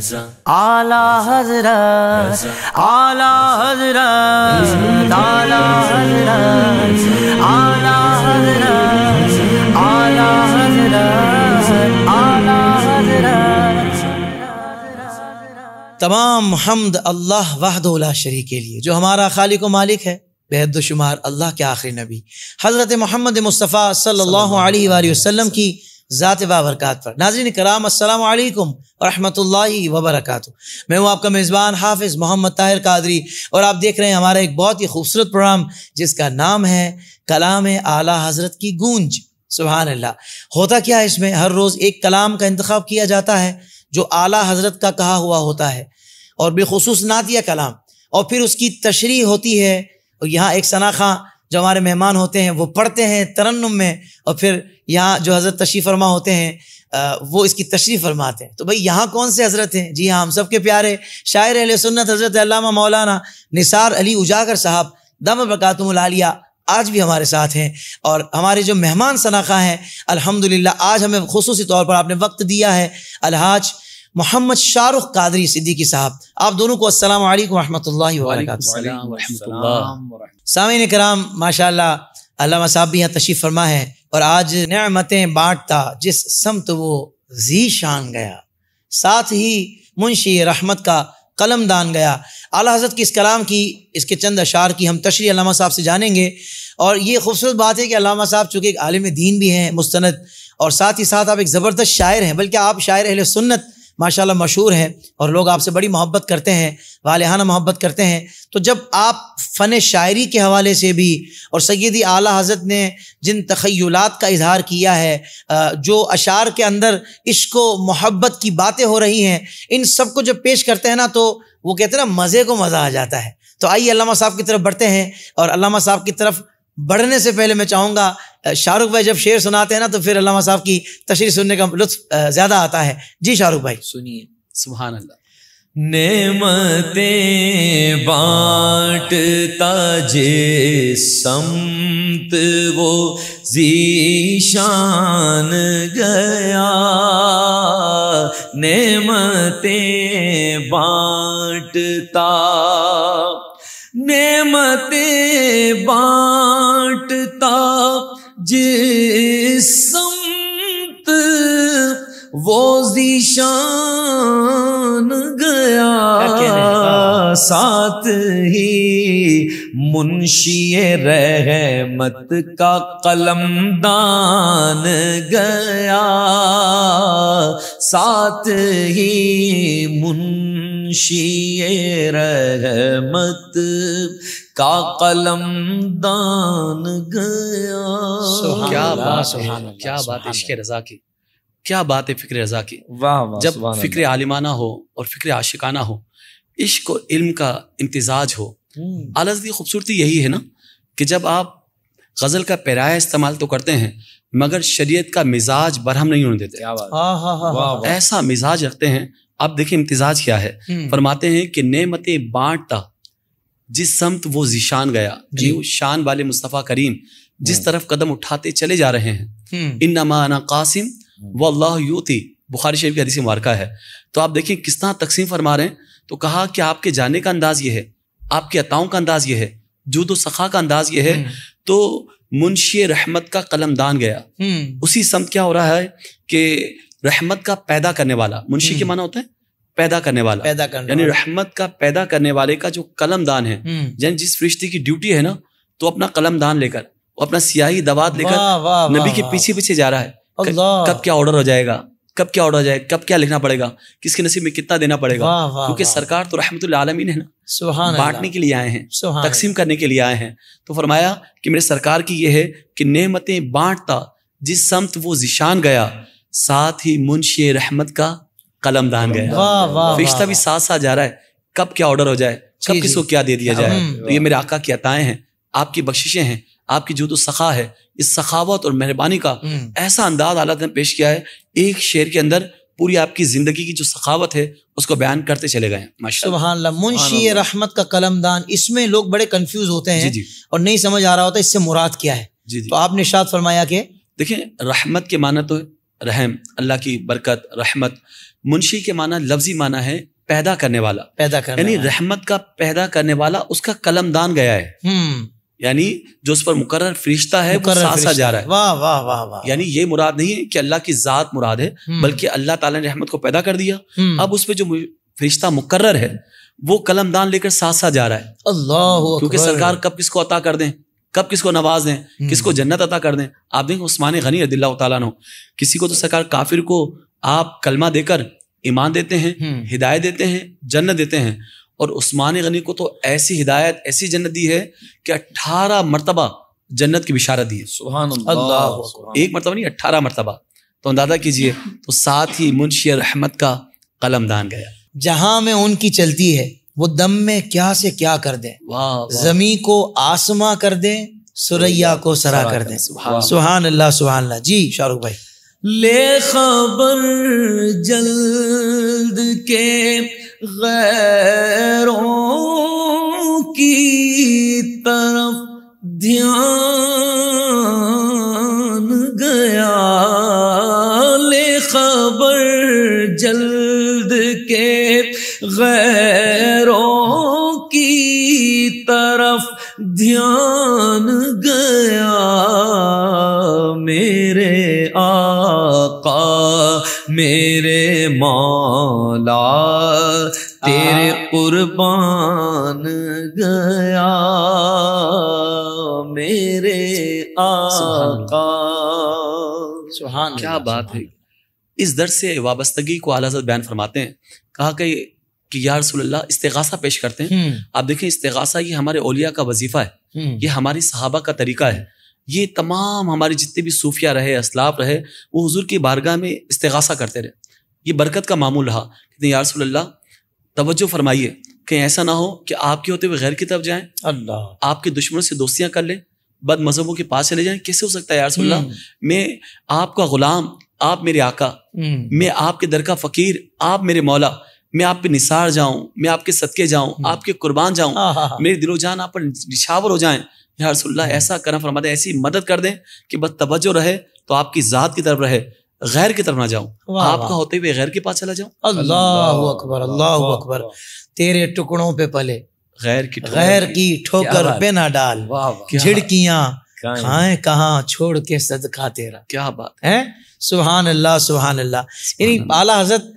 आला हजरत आला हजरत आला हजरत आला हजरत आला हजरत आला हजरत तमाम हमद अल्लाह वाहदोला शरीक के लिए जो हमारा खालिक मालिक है बेहद शुमार अल्लाह के आखिरी नबी हज़रत मोहम्मद मुस्तफ़ा सल्लल्लाहु अलैहि वसल्लम की ज़ात बाबरकत पर नाजरीन कराम असलकम वरहमतुल्लाहि वबरकत मैं हूँ आपका मेज़बान हाफिज़ मोहम्मद ताहिर कादरी और आप देख रहे हैं हमारा एक बहुत ही खूबसूरत प्रोग्राम जिसका नाम है कलाम आला हज़रत की गूंज सुबहान अल्लाह होता क्या है इसमें हर रोज़ एक कलाम का इंतखब किया जाता है जो आला हज़रत का कहा हुआ होता है और बेखसूस नातिया कलाम और फिर उसकी तशरी होती है और यहाँ एक शनाखा जो हमारे मेहमान होते हैं वो पढ़ते हैं तरन्नुम में और फिर यहाँ जो हज़रत तशरीफ़ फरमा होते हैं वो इसकी तशरीफ़ फरमाते हैं तो भाई यहाँ कौन से हज़रत हैं जी हाँ हम सब के प्यारे शायर अहल सुन्नत हज़रत अल्लामा मौलाना निसार अली उजागर साहब दम बरकतमलिया आज भी हमारे साथ हैं और हमारे जो मेहमान शनाखा हैं अलहमदिल्ला आज हमें खसूसी तौर पर आपने वक्त दिया है अलहाज मोहम्मद शाहरुख कादरी सिद्दीकी साहब आप दोनों को अस्सलाम वालेकुम रहमतुल्लाहि व कराम माशाल्लाह साहब भी यहाँ तशीफ फरमा है और आज नमतें बांटता जिस समत वो जी शान गया साथ ही मुंशी रहमत का कलम दान गया आला हजरत की इस कलाम की इसके चंद अशार की हम तशरी अलामा साहब से जानेंगे और ये खूबसूरत बात है कि अलामा साहब चूँकि एक आलम दीन भी हैं मुस्ंद और साथ ही साथ आप एक ज़बरदस्त शायर हैं बल्कि आप शायर अहल सुन्नत माशाल्लाह मशहूर है और लोग आपसे बड़ी मोहब्बत करते हैं वालहाना मोहब्बत करते हैं तो जब आप फ़न शायरी के हवाले से भी और सैदी आला हज़रत ने जिन तखयलात का इजहार किया है जो अशार के अंदर इश्को मोहब्बत की बातें हो रही हैं इन सब को जब पेश करते हैं ना तो वो कहते हैं ना मज़े को मज़ा आ जाता है तो आइए अलामा साहब की तरफ बढ़ते हैं और अलामा साहब की तरफ बढ़ने से पहले मैं चाहूँगा शाहरुख भाई जब शेर सुनाते हैं ना तो फिर अल्लाह साहब की तशरी सुनने का लुत्फ ज़्यादा आता है जी शाहरुख भाई सुनिए सुबह अल्लाह नेमतें बांटता जे समत वो जीशान गया नेमतें बांटता नेमते बा संत वो जीशान गया हाँ। साथ ही मुंशी रह मत का कलम दान गया साथ ही मुन मुंशी रहमत का कलम दान गया क्या बात है क्या बात इश्क रजा की क्या बात है फिक्र रजा की वाह वाह जब फिक्र आलिमाना हो और फिक्र आशिकाना हो इश्क और इल्म का इम्तिजाज हो हम्म। आलस की खूबसूरती यही है ना कि जब आप गज़ल का पैराया इस्तेमाल तो करते हैं मगर शरीयत का मिजाज बरहम नहीं होने देते हाँ, हाँ, हाँ, ऐसा मिजाज रखते हैं अब देखिए इम्तिजाज क्या है हम्म। फरमाते हैं कि नेमतें बांटता जिस समत वो जिशान गया जी शान वाले मुस्तफ़ा करीम जिस हम्म। तरफ कदम उठाते चले जा रहे हैं हम्म। इन नमाना कासिम व अल्लाह यूती बुखारी शरीफ की हदीसी मुबारका है तो आप देखिए किस तरह तकसीम फरमा रहे हैं तो कहा कि आपके जाने का अंदाज ये है आपके अताओं का अंदाज ये है जूद सखा का अंदाज ये है तो मुंशी रहमत का कलमदान गया उसी समत क्या हो रहा है कि रहमत का पैदा करने वाला मुंशी के हम्म। माना होता है पैदा करने वाला पैदा करने यानी रहमत का पैदा करने वाले का जो कलम दान है हम्म। यानी जिस फरिश्ते की ड्यूटी है ना तो अपना कलम दान लेकर अपना सियाही दवात लेकर नबी के पीछे पीछे जा रहा है कब क्या ऑर्डर हो जाएगा कब क्या ऑर्डर हो जाएगा कब क्या लिखना पड़ेगा किसके नसीब में कितना देना पड़ेगा क्योंकि सरकार तो रहमत आलमीन है ना बांटने के लिए आए हैं तकसीम करने के लिए आए हैं तो फरमाया कि मेरे सरकार की यह है कि नेमतें बांटता जिस समत वो जिशान गया साथ ही मुंशी रहमत का कलम दान गया फिश्ता तो भी साथ साथ जा रहा है कब क्या ऑर्डर हो जाए कब किसको क्या दे दिया जाए हम्म। तो ये मेरे आका की अताएं हैं आपकी बख्शिशें हैं आपकी जो तो सखा है इस सखावत और मेहरबानी का हम्म। ऐसा अंदाज हालत ने पेश किया है एक शेर के अंदर पूरी आपकी जिंदगी की जो सखावत है उसको बयान करते चले गए मुंशी रहमत का दान इसमें लोग बड़े कंफ्यूज होते हैं जी जी। और नहीं समझ आ रहा होता इससे मुराद क्या है जी जी। तो आपने शाद फरमाया कि देखिए रहमत के माना तो रहम अल्लाह की बरकत रहमत मुंशी के माना लफ्जी माना है पैदा करने वाला पैदा करने यानी रहमत का पैदा करने वाला उसका कलम दान गया है हम्म। यानी जो उस पर मुकर फरिश्ता है मुकर्र वो साथ जा रहा है वाह वाह वाह वाह यानी ये मुराद नहीं है कि अल्लाह की जात मुराद है हम्म। बल्कि अल्लाह ताला ने रहमत को पैदा कर दिया हम्म। अब उस पर जो फरिश्ता मुकर्र है वो कलम दान लेकर सासा जा रहा है अल्लाह क्योंकि सरकार कब किसको अता कर दें कब किसको नवाज दें हम्म। किसको जन्नत अता कर दें आप देखें उस्मान गनी रदिल्ला किसी को तो सरकार काफिर को आप कलमा देकर ईमान देते हैं हम्म। हिदायत देते हैं जन्नत देते हैं और उस्मान गनी को तो ऐसी हिदायत ऐसी जन्नत दी है कि अट्ठारह मरतबा जन्नत की बिशारत दी है अल्लाह एक मरतबा नहीं अट्ठारह मरतबा तो अंदाजा कीजिए तो साथ ही मुंशी रहमत का कलम दान गया जहां में उनकी चलती है वो दम में क्या से क्या कर दे जमी को आसमा कर दे सुरैया को सरा कर दे सुहान अल्लाह सुहान अल्लाह जी शाहरुख भाई ले खबर जल्द के गैरों की तरफ ध्यान गया ले खबर जल्द ईमान क्या बात है इस दर से वाबस्तगी को आला बयान फरमाते हैं कहा कि कि या रसोल्ला इस्तेगासा पेश करते हैं हम्म। आप देखें इस्तेगासा ये हमारे ओलिया का वजीफा है हम्म। ये हमारी सहाबा का तरीका है ये तमाम हमारे जितने भी सूफिया रहे असलाफ रहे वो हुजूर की बारगाह में इस्तेगासा करते रहे ये बरकत का मामूल रहा कहते हैं यारसोल्ला तवज्जो फरमाइए कहीं ऐसा ना हो कि आपके होते हुए गैर की तरफ जाएं अल्लाह आपके दुश्मनों से दोस्तियां कर लें बद मजहबों के पास चले जाए कैसे हो सकता है यार हम्म। मैं आपका गुलाम आप मेरे आका हम्म। मैं आपके दर का फकीर आप मेरे मौला मैं आप पे निसार जाऊं मैं आपके सदके जाऊं हम्म। आपके कुर्बान जाऊं हाँ, हाँ, हाँ। मेरे दिलो जान आप पर निशावर हो जाए यार रसुल्ला ऐसा करना फरमा दें ऐसी मदद कर दें कि बस तवज्जो रहे तो आपकी ज़ात की तरफ रहे गैर की तरफ ना जाऊं आपका होते हुए गैर के पास चला जाऊं अल्लाह अकबर अल्लाह अकबर तेरे टुकड़ों पे पले गैर की गैर की ठोकर पे ना डाल झिड़कियां खाए कहा छोड़ के सदका तेरा क्या बात है सुबहान अल्लाह सुबहान अल्लाह यानी आला हजरत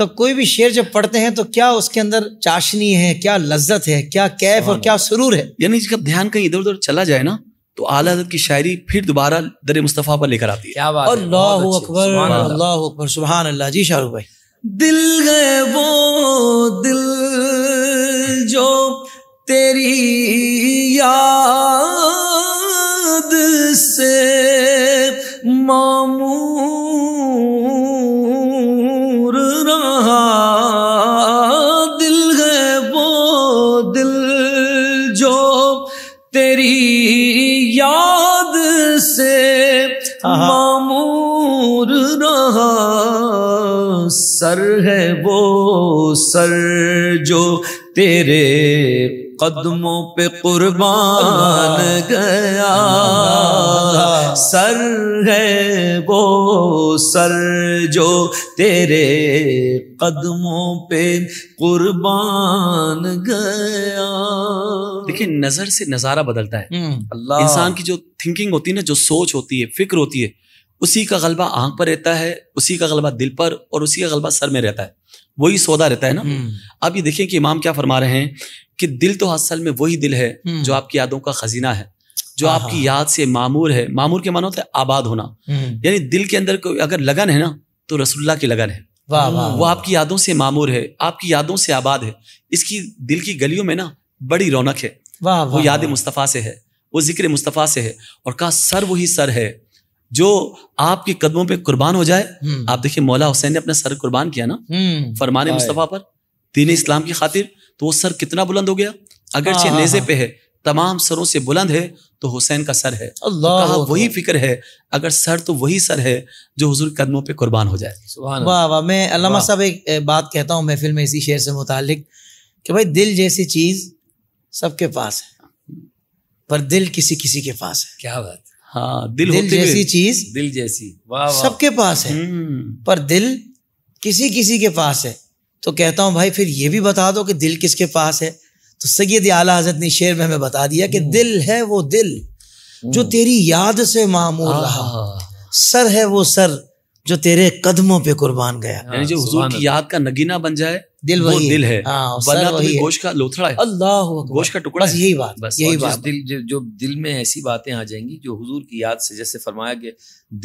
का कोई भी शेर जब पढ़ते हैं तो क्या उसके अंदर चाशनी है क्या लज्जत है क्या कैफ और क्या सुरूर है यानी जब ध्यान कहीं इधर उधर चला जाए ना तो आला हजरत की शायरी फिर दोबारा दर मुस्तफ़ा पर लेकर आती है क्या बात अल्लाह अकबर अल्लाह अकबर सुबहान अल्लाह जी शाहरुख भाई दिल गए वो दिल जो तेरी याद से मामूर रहा दिल है वो दिल जो तेरी याद से मामूर रहा सर है वो सर जो तेरे कदमों पे कुर्बान गया सर है वो सर जो तेरे कदमों पे कुर्बान गया देखिए नजर से नजारा बदलता है हम्म। अल्लाह इंसान की जो थिंकिंग होती है ना जो सोच होती है फिक्र होती है उसी का गलबा आंख पर रहता है उसी का गलबा दिल पर और उसी का गलबा सर में रहता है वही सौदा रहता है ना हम्म। अब ये देखें कि इमाम क्या फरमा रहे हैं कि दिल तो असल में वही दिल है हम्म। जो आपकी यादों का खजीना है जो आपकी याद से मामूर है मामूर के मानो होता है आबाद होना हम्म। यानी दिल के अंदर कोई अगर लगन है ना तो रसुल्ला की लगन है वाह वाह वो आपकी यादों से मामूर है आपकी यादों से आबाद है इसकी दिल की गलियों में ना बड़ी रौनक है वाह वो याद मुस्तफ़ा से है वो जिक्र मुस्तफ़ा से है और कहा सर वही सर है जो आपके कदमों पे कुर्बान हो जाए हम्म। आप देखिए मौला हुसैन ने अपना सर कुर्बान किया ना हम्म। फरमान मुस्तफ़ा पर दीन इस्लाम की खातिर तो वो सर कितना बुलंद हो गया चे हाँ, हाँ, नेजे हाँ। पे है तमाम सरों से बुलंद है तो हुसैन का सर है तो अल्लाह तो वही फिक्र है अगर सर तो वही सर है जो हुजूर कदमों पे कुर्बान हो जाए वाह वाह मैं अल्लामा साहब एक बात कहता हूँ महफिल में इसी शेर से मुतालिक कि भाई दिल जैसी चीज़ सबके पास है पर दिल किसी किसी के पास है क्या बात हाँ दिल, दिल जैसी चीज दिल जैसी वाह सबके पास है हम्म। पर दिल किसी किसी के पास है तो कहता हूँ भाई फिर ये भी बता दो कि दिल किसके पास है तो सैयद आला हजरत ने शेर में हमें बता दिया कि हम्म। दिल है वो दिल जो हम्म। तेरी याद से मामूल रहा सर है वो सर जो तेरे कदमों पे कुर्बान गया यानी जो हुजूर की याद का नगीना बन जाए दिल वही दिल है हाँ, वरना गोश का लोथड़ा है अल्लाह गोश का टुकड़ा यही बात बस यही बात दिल जो दिल में ऐसी बातें आ जाएंगी जो हुजूर की याद से जैसे फरमाया कि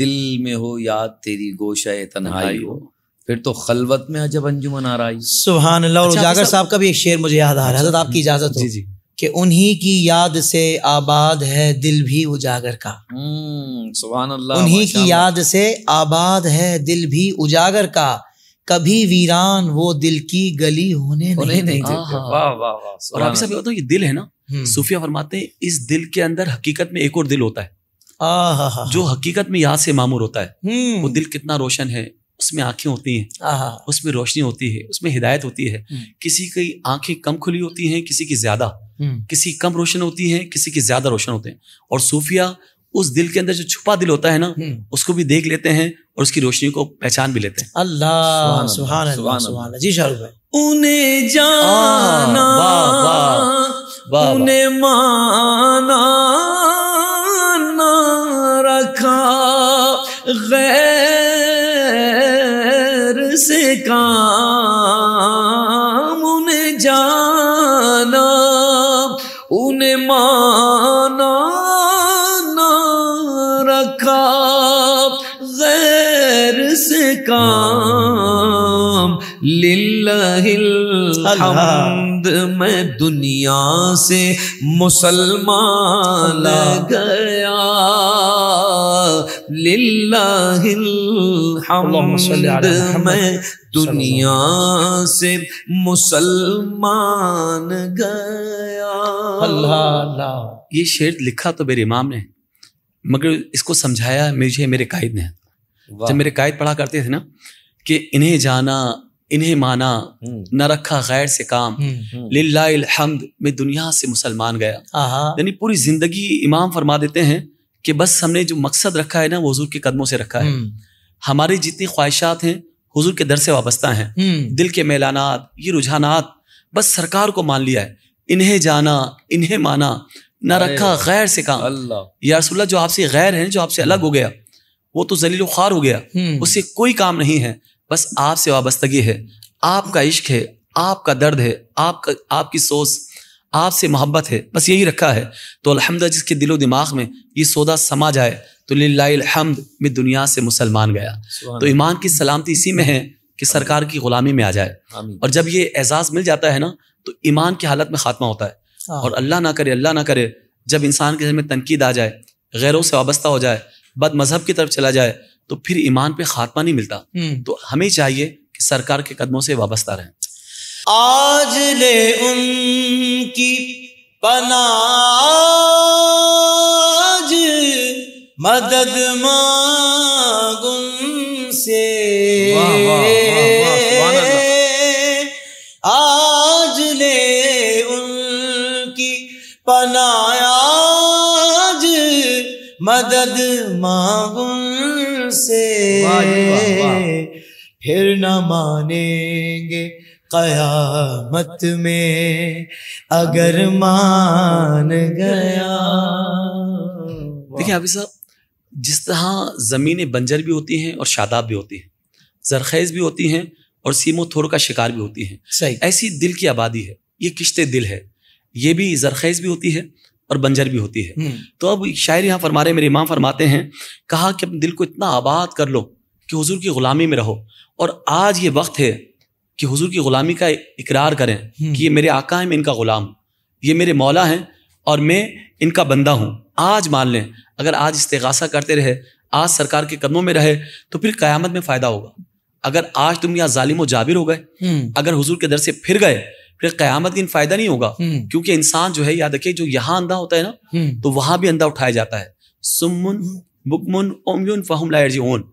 दिल में हो याद तेरी गोश है तन्हाई हो फिर तो खलवत में अजब अंजुमन आ रहा है सुहान अल्लाह अच्छा, जागर साहब का भी एक शेर मुझे याद आ रहा है अच्छा, हजरत आपकी इजाजत जी जी कि उन्हीं की याद से आबाद है दिल भी उजागर का हम्म, सुबह अल्लाह उन्हीं की याद से आबाद है दिल भी उजागर का कभी वीरान वो दिल की गली होने नहीं, नहीं देते और आप सब ये दिल है ना हम्म। सूफिया फरमाते हैं इस दिल के अंदर हकीकत में एक और दिल होता है जो हकीकत में यहाँ से मामूर होता है हम्म। वो दिल कितना रोशन है उसमें आंखें होती हैं उसमें रोशनी होती है उसमें हिदायत होती है हम्म। किसी की आंखें कम खुली होती हैं किसी की ज्यादा किसी कम रोशन होती है किसी की ज्यादा रोशन होते हैं और सूफिया उस दिल के अंदर जो छुपा दिल होता है ना हम्म। उसको भी देख लेते हैं और उसकी रोशनी को पहचान भी लेते हैं अल्लाह सुहान सुहान जी शाहरुख भाई उन्हें जाना उन्हें माना रखा गैर से काम उन्हें जाना उन्हें मान काम लिल्लाहिल्हम्द मैं दुनिया से मुसलमान गया लिल्लाहिल्हम्द मैं दुनिया से मुसलमान गया अल्लाह अल्लाह ये शेर लिखा तो मेरे इमाम ने मगर इसको समझाया मुझे मेरे कायद ने जब मेरे कायद पढ़ा करते थे ना कि इन्हें जाना इन्हें माना हम्म। न रखा गैर से काम हमद हम्म, हम्म। में दुनिया से मुसलमान गया यानी पूरी जिंदगी इमाम फरमा देते हैं कि बस हमने जो मकसद रखा है ना वो हजूर के कदमों से रखा है हमारी जितनी ख्वाहिशात हैं हुजूर के दर से वाबस्ता हैं दिल के मैलानात ये रुझानात बस सरकार को मान लिया है इन्हें जाना इन्हें माना ना रखा गैर से काम या जो आपसे गैर है जो आपसे अलग हो गया वो तो जलील खार हो गया हम्म। उससे कोई काम नहीं है बस आपसे वाबस्तगी है आपका इश्क है आपका दर्द है आपका आपकी सोच आपसे मोहब्बत है बस यही रखा है तो अलहमदा जिसके दिलो दिमाग में ये सौदा समा जाए तो लाहमद में दुनिया से मुसलमान गया तो ईमान की सलामती इसी में है कि सरकार की गुलामी में आ जाए और जब ये एजाज़ मिल जाता है ना तो ईमान की हालत में खात्मा होता है हाँ। और अल्लाह ना करे अल्लाह ना करे जब इंसान के घर में तनकीद आ जाए गैरों से वाबस्ता हो जाए बाद मजहब की तरफ चला जाए तो फिर ईमान पे खात्मा नहीं मिलता हम्म। तो हमें चाहिए कि सरकार के कदमों से वाबस्ता रहें आज ले उनकी पनाज मदद मांग से वाह वाह मदद मांगुन से फिर न मानेंगे कयामत में अगर मान गया देखिए अभी साहब जिस तरह ज़मीनें बंजर भी होती हैं और शादाब भी होती हैं जरखेज़ भी होती हैं और सीमो थोर का शिकार भी होती हैं सही ऐसी दिल की आबादी है ये किश्ते दिल है ये भी जरखेज़ भी होती है और बंजर भी होती है हम्म। तो अब शायर यहाँ फरमा रहे मेरे इमाम फरमाते हैं कहा कि अपने दिल को इतना आबाद कर लो कि हुजूर की ग़ुलामी में रहो और आज ये वक्त है कि हुजूर की ग़ुलामी का इकरार करें हम्म। कि ये मेरे आका हैं मैं इनका ग़ुलाम ये मेरे मौला हैं और मैं इनका बंदा हूँ आज मान लें अगर आज इस्तेगासा करते रहे आज सरकार के कदमों में रहे तो फिर क़यामत में फ़ायदा होगा अगर आज तुम यहाँ जालिम व जाबिर हो गए हम्म। अगर हुजूर के दर से फिर गए फिर कयामत दिन फायदा नहीं होगा हम्म। क्योंकि इंसान जो है याद रखे जो यहाँ अंधा होता है ना हम्म। तो वहां भी अंधा उठाया जाता है सुमुन बुकमुन ओमयुन फहम लाजी ओन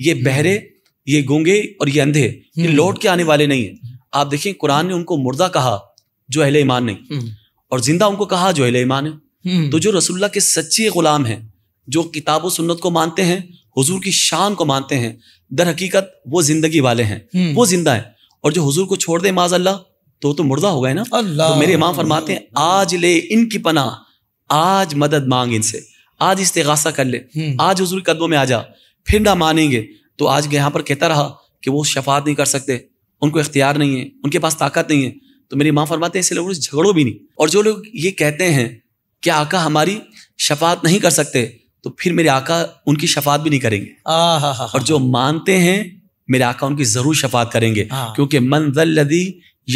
ये हम्म। बहरे ये गूंगे और ये अंधे ये लौट के आने वाले नहीं है आप देखिए कुरान ने उनको मुर्दा कहा जो अहले ईमान नहीं और जिंदा उनको कहा जो अहले ईमान है तो जो रसुल्ला के सच्चे गुलाम हैं जो किताब व सुन्नत को मानते हैं हुजूर की शान को मानते हैं दर हकीकत वो जिंदगी वाले हैं वो जिंदा है और जो हुजूर को छोड़ दे माज अल्लाह तो तो मुर्दा हो गए ना तो मेरे इमाम फरमाते हैं आज ले इनकी पना आज मदद मांग इनसे आज इस्तेगासा कर ले हम्म। आज हजूर कदमों में आ जा फिर ना मानेंगे तो आज यहाँ पर कहता रहा कि वो शफात नहीं कर सकते उनको इख्तियार नहीं है उनके पास ताकत नहीं है तो मेरी माँ फरमाते हैं ऐसे लोगों से झगड़ो भी नहीं और जो लोग ये कहते हैं कि आका हमारी शफात नहीं कर सकते तो फिर मेरे आका उनकी शफात भी नहीं करेंगे और जो मानते हैं मेरे आका उनकी जरूर शफात करेंगे हाँ। क्योंकि मन लदी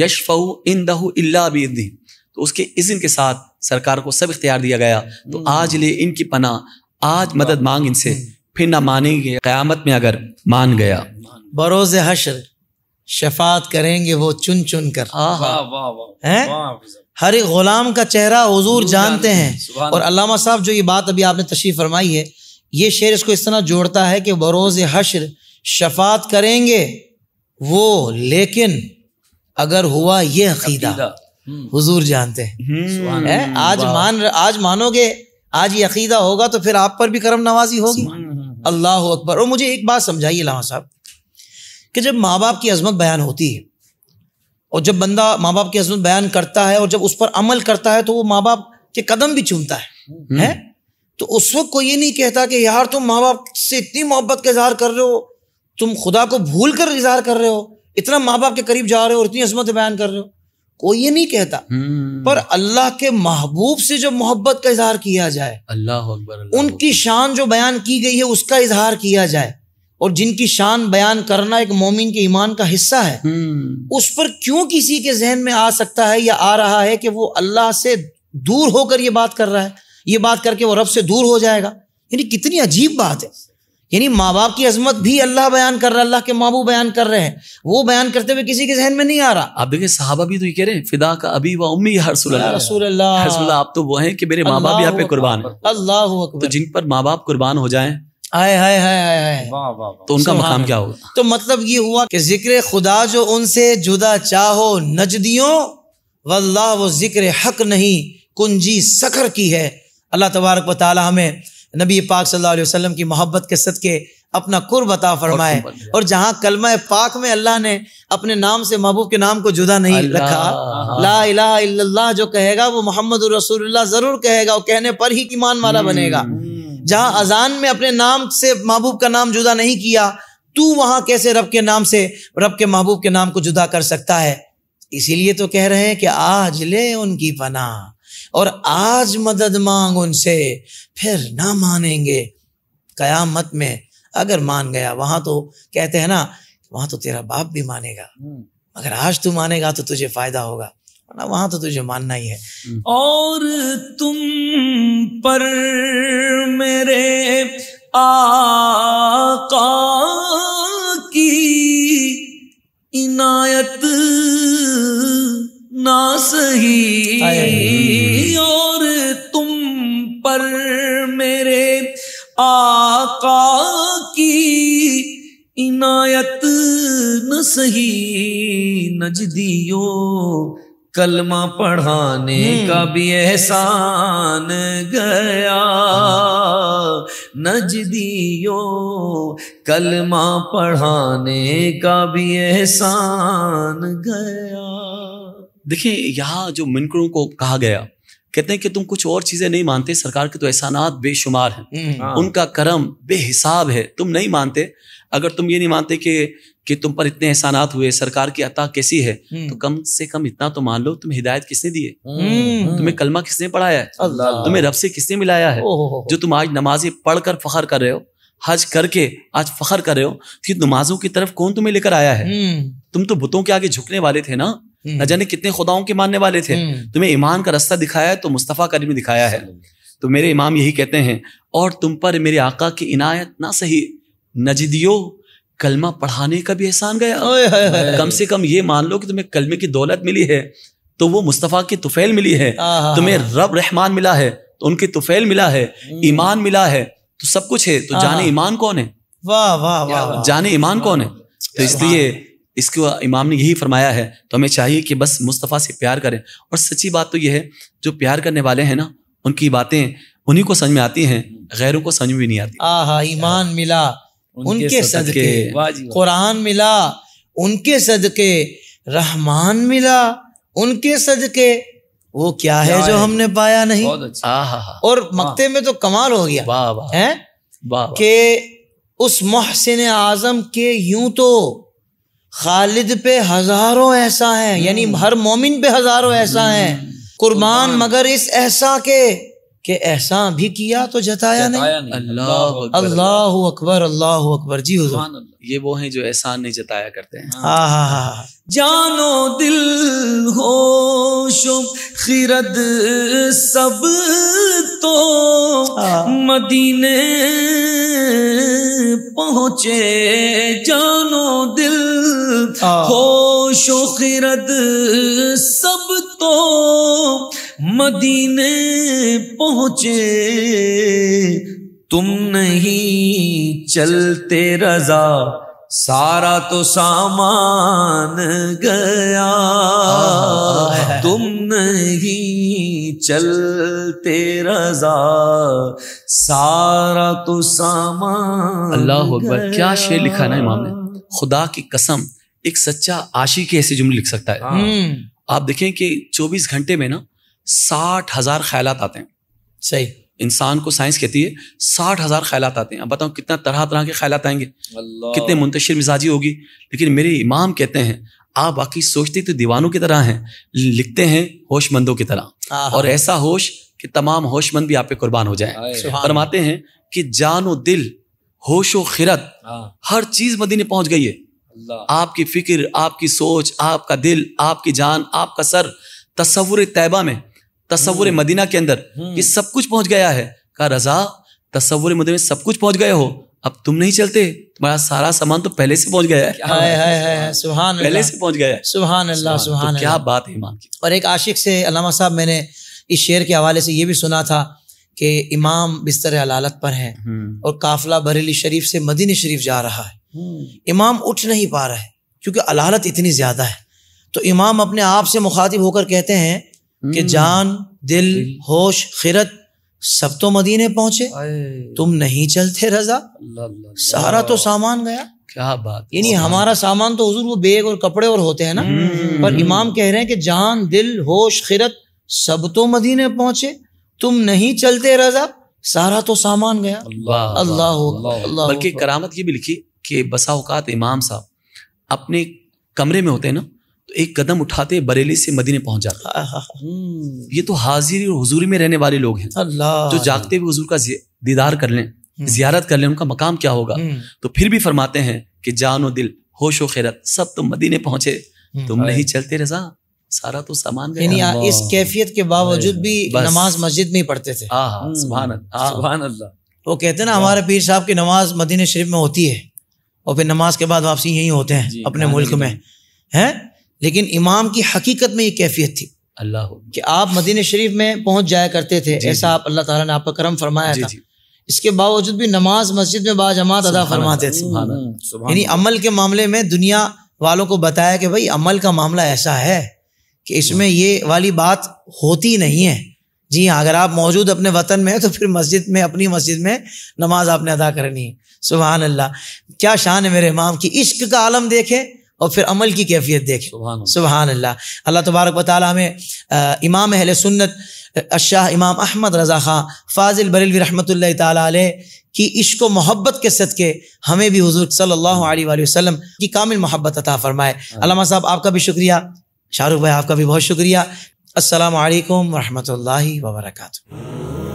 यशफ़ इन दहू इल्ला बेदी तो उसके इज़न के साथ सरकार को सब इख्तियार दिया गया तो हम्म। आज ले इनकी पना आज मदद मांग इनसे हम्म। फिर ना मानेंगे क़यामत में अगर मान गया बरोज़ हशर शफात करेंगे वो चुन चुन कर हैं हर एक गुलाम का चेहरा हजूर जानते हैं और अलामा साहब जो ये बात अभी आपने तशरीफ फरमाई है ये शेर इसको इस तरह जोड़ता है कि बरोज़ हशर शफात करेंगे वो लेकिन अगर हुआ ये अकीदा हम्म। हुजूर जानते हैं हम्म। है? आज मान आज मानोगे आज ये अकीदा होगा तो फिर आप पर भी करम नवाजी होगी अल्लाह अकबर और मुझे एक बात समझाइए लामा साहब कि जब माँ बाप की अजमत बयान होती है और जब बंदा माँ बाप की अजमत बयान करता है और जब उस पर अमल करता है तो वो माँ बाप के कदम भी चूमता है हम्म। हैं तो उस वक्त को ये नहीं कहता कि यार तुम माँ बाप से इतनी मोहब्बत का इजहार कर रहे हो तुम खुदा को भूल कर इजहार कर रहे हो इतना माँ बाप के करीब जा रहे हो और इतनी अजमत बयान कर रहे हो कोई ये नहीं कहता हम्म। पर अल्लाह के महबूब से जो मोहब्बत का इजहार किया जाए अल्लाह उनकी शान जो बयान की गई है उसका इजहार किया जाए और जिनकी शान बयान करना एक मोमिन के ईमान का हिस्सा है हम्म। उस पर क्यों किसी के जहन में आ सकता है या आ रहा है कि वो अल्लाह से दूर होकर ये बात कर रहा है ये बात करके वो रब से दूर हो जाएगा यानी कितनी अजीब बात है यानी माँ बाप की अजमत भी अल्लाह बयान कर रहा है अल्लाह के महबूब बयान कर रहे हैं वो बयान करते हुए किसी के जहन में नहीं आ रहा आप देखें साहबा भी तो ये कह रहे हैं फिदा का अभी व उम्मी रसूल रसूल आप तो वो हैं कि मेरे माँ बाप यहाँ पे कुर्बान है अल्लाह तो जिन पर माँ बाप कुर्बान हो जाए आए हाय हाय हाय तो उनका मकाम क्या होगा तो मतलब ये हुआ कि जिक्र खुदा जो उनसे जुदा चाहो नजदियों वल्लाह वो जिक्र हक नहीं कुंजी सखर की है अल्लाह तबारक वाली हमें नबी पाक सल्लल्लाहु अलैहि वसल्लम की मोहब्बत के सदके अपना कुर्बता फरमाए और जहाँ कलमा पाक में अल्लाह ने अपने नाम से महबूब के नाम को जुदा नहीं रखा ला इलाहा इल्लल्लाह जो कहेगा वो मोहम्मद रसूलुल्लाह जरूर कहेगा और कहने पर ही ईमान वाला हम्म। बनेगा जहाँ अजान में अपने नाम से महबूब का नाम जुदा नहीं किया तू वहाँ कैसे रब के नाम से रब के महबूब के नाम को जुदा कर सकता है इसीलिए तो कह रहे हैं कि आज ले उनकी पनाह और आज मदद मांग उनसे फिर ना मानेंगे कयामत में अगर मान गया वहां तो कहते हैं ना वहां तो तेरा बाप भी मानेगा अगर हम्म। आज तू मानेगा तो तुझे फायदा होगा ना वहां तो तुझे मानना ही है हम्म। और तुम पर मेरे आका की इनायत ना सही पर मेरे आका की इनायत न सही नजदियो कलमा पढ़ाने हम्म। का भी एहसान गया नजदियो कलमा पढ़ाने का भी एहसान गया देखिए यहाँ जो मिनकरों को कहा गया कहते हैं कि तुम कुछ और चीजें नहीं मानते सरकार के तो एहसानात बेशुमार हैं हम्म। हाँ। उनका करम बेहिसाब है तुम नहीं मानते अगर तुम ये नहीं मानते कि कि तुम पर इतने एहसानात हुए सरकार की अता कैसी है हम्म। तो कम से कम इतना तो मान लो तुम्हें हिदायत किसने दिए हम्म। तुम्हें कलमा किसने पढ़ाया है तुम्हें रब से किसने मिलाया है जो तुम आज नमाजें पढ़कर फखर कर रहे हो हज करके आज फखर कर रहे हो कि तो नमाजों की तरफ कौन तुम्हें लेकर आया है तुम तो बुतों के आगे झुकने वाले थे ना हम्म। न जाने कितने खुदाओं के मानने वाले थे हम्म। तुम्हें ईमान का रास्ता दिखाया तो मुस्तफ़ा करीम ने दिखाया है तो मेरे इमाम यही कहते हैं और तुम पर मेरे आका की इनायत ना सही नजदियों कलमा पढ़ाने का भी एहसान गया आए, आए, आए, कम से कम ये मान लो कि तुम्हें कलमे की दौलत मिली है तो वो मुस्तफ़ा की तुफैल मिली है तुम्हें रब रहमान मिला है तो उनकी तुफैल मिला है हम्म। ईमान मिला है तो सब कुछ है तो जाने ईमान कौन है वाह वाह वाह जाने ईमान कौन है तो इसलिए इसको इमाम ने यही फरमाया है तो हमें चाहिए कि बस मुस्तफ़ा से प्यार करें और सच्ची बात तो यह है जो प्यार करने वाले हैं ना उनकी बातें उन्हीं को समझ में आती हैं गैरों को समझ में नहीं आती आहा ईमान हाँ। मिला उनके, सदके कुरान मिला उनके सदके रहमान मिला उनके सदके वो क्या है जो हमने पाया नहीं अच्छा। हाँ। और मक्ते में तो कमाल हो गया है के उस मोहसिन आजम के यूं तो खालिद पे हजारों ऐसा हैं यानी हर मोमिन पे हजारों ऐसा हैं हम्म। कुर्बान मगर इस ऐसा के कि ऐसा भी किया तो जताया, नहीं, अल्लाह अल्लाह अकबर अल्लाह अकबर जी ये वो हैं जो एहसान नहीं जताया करते हैं हाँ, हाँ, हाँ, जानो दिल हो शुभ खिरद सब तो मदीने पहुँचे जानो दिल हो खिरद सब तो मदीने पहुंचे तुम नहीं चलते रजा सारा तो सामान गया तुम नहीं चलते रजा सारा तो सामान अल्लाह अकबर क्या शेर लिखा ना इमाम ने खुदा की कसम एक सच्चा आशी के ऐसे जुमले लिख सकता है हाँ। आप देखें कि 24 घंटे में ना साठ हजार ख्याल आते हैं सही इंसान को साइंस कहती है साठ हजार ख्याल आते हैं अब बताओ कितना तरह तरह के ख्याल आएंगे कितने मुंतशिर मिजाजी होगी लेकिन मेरे इमाम कहते हैं आप बाकी सोचते तो दीवानों की तरह हैं लिखते हैं होशमंदों की तरह और ऐसा होश कि तमाम होशमंद भी आप पे कुर्बान हो जाए फरमाते हैं कि जानो दिल होशो खिरत हाँ। हर चीज मदीने पहुंच गई है आपकी फिक्र आपकी सोच आपका दिल आपकी जान आपका सर तस्वुर तैबा में तस्वुर हम्म। मदीना के अंदर ये हम्म। सब कुछ पहुंच गया है कहा रजा तस्वुर मदीना में सब कुछ पहुंच गए हो अब तुम नहीं चलते तुम्हारा सारा सामान तो पहले से पहुंच गया है हाय हाय हाय पहले से पहुंच गया है अल्लाह तो क्या बात है इमाम की और एक आशिक से अलामा साहब मैंने इस शेर के हवाले से ये भी सुना था कि इमाम बिस्तर अलालत पर है हम्म। और काफिला बरेली शरीफ से मदीन शरीफ जा रहा है इमाम उठ नहीं पा रहा है क्योंकि अलालत इतनी ज़्यादा है तो इमाम अपने आप से मुखातिब होकर कहते हैं कि हम्म। जान दिल होश खिरत सब तो मदीने पहुंचे तुम नहीं चलते रजा सारा तो सामान गया क्या बात यानी हमारा सामान तो हजूर वो बैग और कपड़े और होते हैं ना हम्म, हम्म, पर इमाम कह रहे हैं कि जान दिल होश खिरत सब तो मदीने पहुंचे तुम नहीं चलते रजा सारा तो सामान गया अल्लाह अल्लाह बल्कि करामत ये भी लिखी कि बसा औकात इमाम साहब अपने कमरे में होते हैं ना तो एक कदम उठाते बरेली से मदीने पहुंच जाता हम्म। ये तो हाजिरी और हजूरी में रहने वाले लोग हैं जो जागते हुए हजूर का दीदार कर लें हम्म। जियारत कर लें उनका मकाम क्या होगा हम्म। तो फिर भी फरमाते हैं कि जान और दिल होश व खैरत सब तुम तो मदीने पहुंचे तुम नहीं चलते रजा सारा तो सामान यानी इस कैफियत के बावजूद भी नमाज मस्जिद में ही पढ़ते थे वो कहते हैं ना हमारे पीर साहब की नमाज मदीने शरीफ में होती है और फिर नमाज के बाद वापसी यही होते हैं अपने हाँ, मुल्क में हैं लेकिन इमाम की हकीकत में ये कैफियत थी अल्लाह कि आप मदीन शरीफ में पहुंच जाया करते थे ऐसा आप अल्लाह ताला ने आपका करम फरमाया था इसके बावजूद भी नमाज मस्जिद में बाजमात अदा फरमाते थे हम्म, यानी अमल के मामले में दुनिया वालों को बताया कि भाई अमल का मामला ऐसा है कि इसमें ये वाली बात होती नहीं है जी हाँ अगर आप मौजूद अपने वतन में हैं तो फिर मस्जिद में अपनी मस्जिद में नमाज आपने अदा करनी है सुबह अल्लाह क्या शान है मेरे इमाम की इश्क का आलम देखें और फिर अमल की कैफियत देखें सुबहान अल्लाह अल्लाह तबारक वाली हमें इमाम अहल सुन्नत अशाह इमाम अहमद रज़ा खां फाजिल बरेलवी रहमत ताली की इश्क मोहब्बत के सदक़े हमें भी हजूर सल्ला वसलम की कामिल मोहब्बत अता फ़रमाए हाँ। अलामा साहब आपका भी शुक्रिया शाहरुख भाई आपका भी बहुत शुक्रिया असलकम वरहमल वर्का